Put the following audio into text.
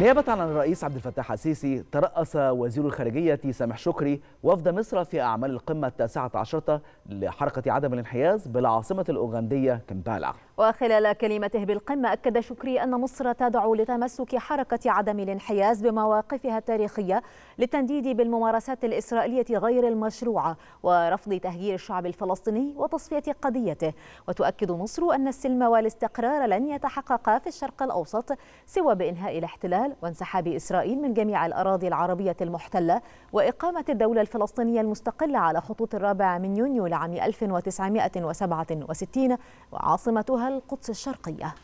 نيابة عن الرئيس عبد الفتاح السيسي ترأس وزير الخارجية سامح شكري وفد مصر في أعمال القمة التاسعة عشرة لحركة عدم الانحياز بالعاصمة الأوغندية كمبالا وخلال كلمته بالقمة أكد شكري أن مصر تدعو لتمسك حركة عدم الانحياز بمواقفها التاريخية للتنديد بالممارسات الإسرائيلية غير المشروعة ورفض تهجير الشعب الفلسطيني وتصفية قضيته وتؤكد مصر أن السلم والاستقرار لن يتحققا في الشرق الأوسط سوى بإنهاء الاحتلال الاحتلال وانسحاب إسرائيل من جميع الأراضي العربية المحتلة وإقامة الدولة الفلسطينية المستقلة على خطوط الرابع من يونيو لعام 1967 وعاصمتها القدس الشرقية